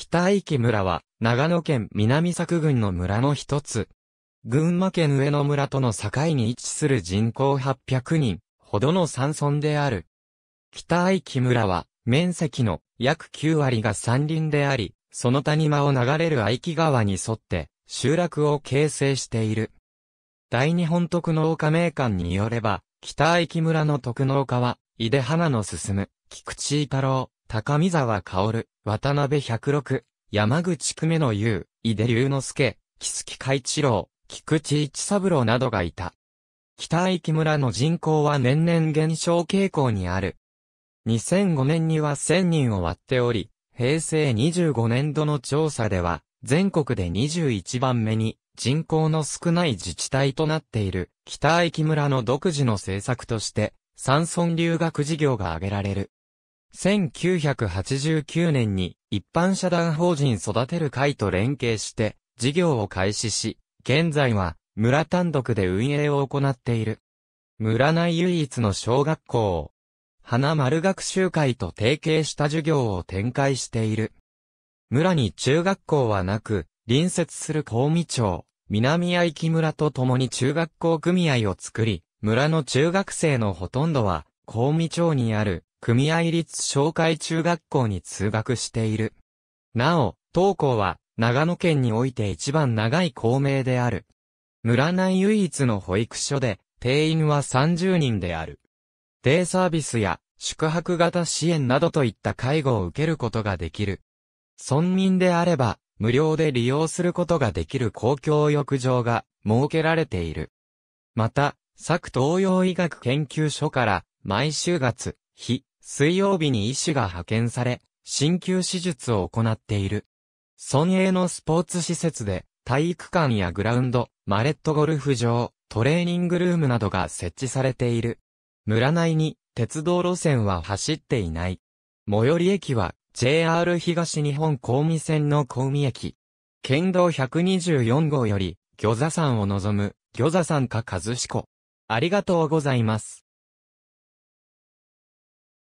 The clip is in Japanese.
北池村は、長野県南作郡の村の一つ。群馬県上野村との境に位置する人口800人ほどの山村である。北池村は、面積の約9割が山林であり、その谷間を流れる愛木川に沿って、集落を形成している。大日本徳農家名館によれば、北愛村の徳農家は、井出花の進む、菊池太郎、高見沢薫、渡辺百六、山口久米の優、井出龍之介、木月海一郎、菊池一三郎などがいた。北駅村の人口は年々減少傾向にある。2005年には1000人を割っており、平成25年度の調査では、全国で21番目に人口の少ない自治体となっている北駅村の独自の政策として、山村留学事業が挙げられる。1989年に一般社団法人育てる会と連携して事業を開始し、現在は村単独で運営を行っている。村内唯一の小学校、花丸学習会と提携した授業を展開している。村に中学校はなく、隣接する公美町、南相木村と共に中学校組合を作り、村の中学生のほとんどは、公美町にある組合立紹介中学校に通学している。なお、当校は、長野県において一番長い校名である。村内唯一の保育所で、定員は30人である。デイサービスや宿泊型支援などといった介護を受けることができる。村民であれば、無料で利用することができる公共浴場が設けられている。また、佐久東洋医学研究所から、毎週月、日、水曜日に医師が派遣され、鍼灸手術を行っている。村営のスポーツ施設で、体育館やグラウンド、マレットゴルフ場、トレーニングルームなどが設置されている。村内に、鉄道路線は走っていない。最寄り駅は、JR 東日本小見線の小見駅。県道124号より、魚座山を望む、魚座山か和彦。ありがとうございます。